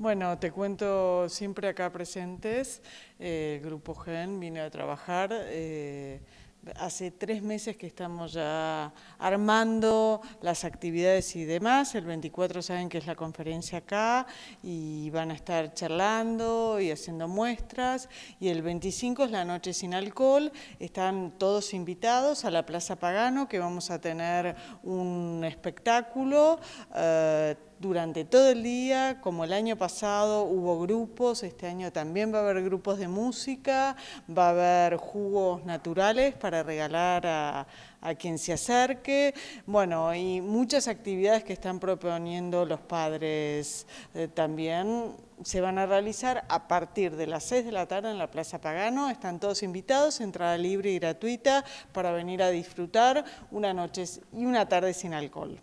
Bueno, te cuento siempre acá presentes, el eh, Grupo GEN vino a trabajar, eh, hace tres meses que estamos ya armando las actividades y demás, el 24 saben que es la conferencia acá y van a estar charlando y haciendo muestras y el 25 es la noche sin alcohol, están todos invitados a la Plaza Pagano que vamos a tener un espectáculo. Eh, durante todo el día, como el año pasado hubo grupos, este año también va a haber grupos de música, va a haber jugos naturales para regalar a, quien se acerque, bueno, y muchas actividades que están proponiendo los padres eh, también se van a realizar a partir de las 6 de la tarde en la Plaza Pagano. Están todos invitados, entrada libre y gratuita para venir a disfrutar una noche y una tarde sin alcohol.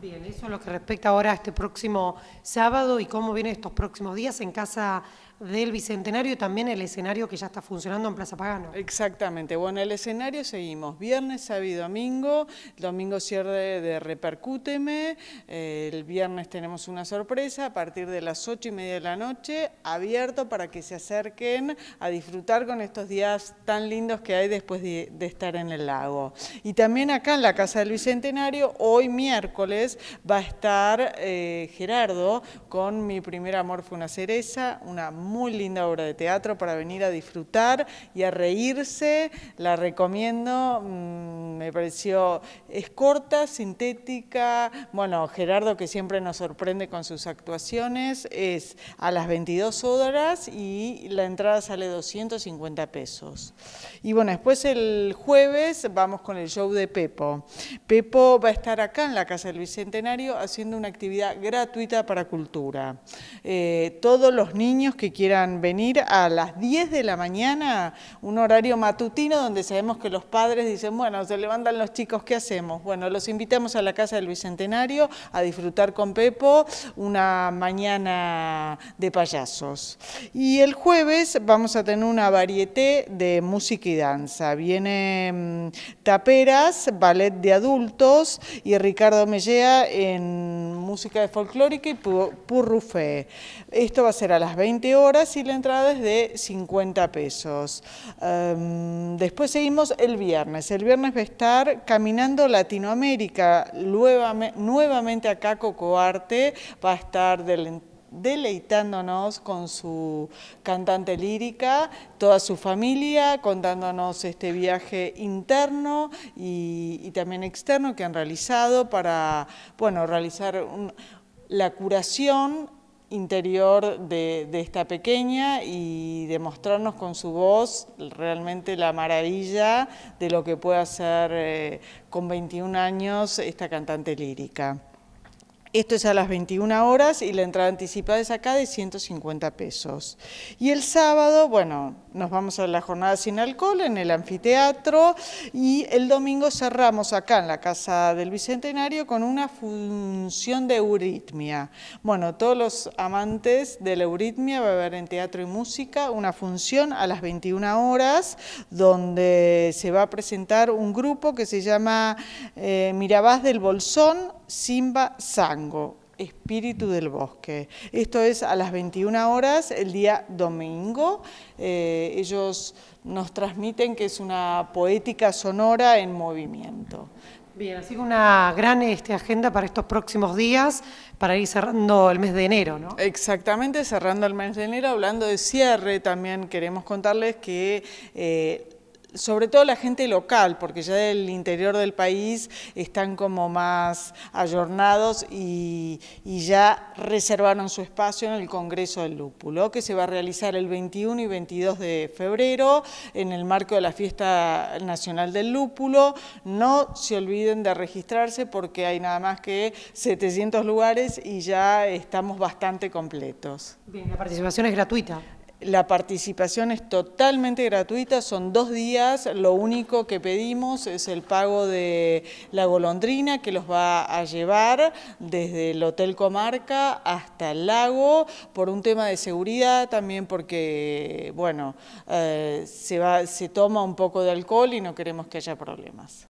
Bien, eso es lo que respecta ahora a este próximo sábado y cómo vienen estos próximos días en Casa del Bicentenario y también el escenario que ya está funcionando en Plaza Pagano. Exactamente, bueno, el escenario seguimos viernes, sábado y domingo, domingo cierre de Repercúteme, el viernes tenemos una sorpresa a partir de las ocho y media de la noche, abierto para que se acerquen a disfrutar con estos días tan lindos que hay después de, estar en el lago. Y también acá en la Casa del Bicentenario, hoy miércoles va a estar eh, Gerardo con Mi primer amor fue una cereza, una muy linda obra de teatro para venir a disfrutar y a reírse. La recomiendo, mm, me pareció, es corta, sintética. Bueno, Gerardo que siempre nos sorprende con sus actuaciones, es a las 22 horas y la entrada sale 250 pesos. Y bueno, después el jueves vamos con el show de Pepo. Pepo va a estar acá en la Casa del Bicentenario haciendo una actividad gratuita para cultura. Eh, todos los niños que quieran venir a las 10 de la mañana, un horario matutino donde sabemos que los padres dicen, bueno, se levantan los chicos, ¿qué hacemos? Bueno, los invitamos a la Casa del Bicentenario a disfrutar con Pepo una mañana de payasos. Y el jueves vamos a tener una varieté de música y danza. Viene mm, Taperas, ballet de adultos y Ricardo Mellea en música de folclórica y purrufé. Esto va a ser a las 20 horas y la entrada es de 50 pesos. Em, después seguimos el viernes. El viernes va a estar Caminando Latinoamérica, nuevamente acá Cocoarte, va a estar del deleitándonos con su cantante lírica, toda su familia, contándonos este viaje interno y, también externo que han realizado para realizar la curación interior de, esta pequeña y demostrarnos con su voz realmente la maravilla de lo que puede hacer eh, con 21 años esta cantante lírica. Esto es a las 21 horas y la entrada anticipada es acá de 150 pesos. Y el sábado, bueno, nos vamos a la jornada sin alcohol en el anfiteatro y el domingo cerramos acá en la Casa del Bicentenario con una función de euritmia. Bueno, todos los amantes de la euritmia va a haber en teatro y música una función a las 21 horas donde se va a presentar un grupo que se llama eh, Mirabás del Bolsón, Simba Sang. Espíritu del Bosque. Esto es a las 21 horas el día domingo. Eh, ellos nos transmiten que es una poética sonora en movimiento. Bien, así que una gran este, agenda para estos próximos días, para ir cerrando el mes de enero, ¿no? Exactamente, cerrando el mes de enero, hablando de cierre, también queremos contarles que eh, sobre todo la gente local, porque ya del interior del país están como más ayornados y, y, ya reservaron su espacio en el Congreso del Lúpulo, que se va a realizar el 21 y 22 de febrero en el marco de la Fiesta Nacional del Lúpulo. No se olviden de registrarse porque hay nada más que 700 lugares y ya estamos bastante completos. Bien, la participación es gratuita. La participación es totalmente gratuita, son dos días, lo único que pedimos es el pago de la golondrina que los va a llevar desde el Hotel Comarca hasta el lago por un tema de seguridad, también porque, bueno, eh, se toma un poco de alcohol y no queremos que haya problemas.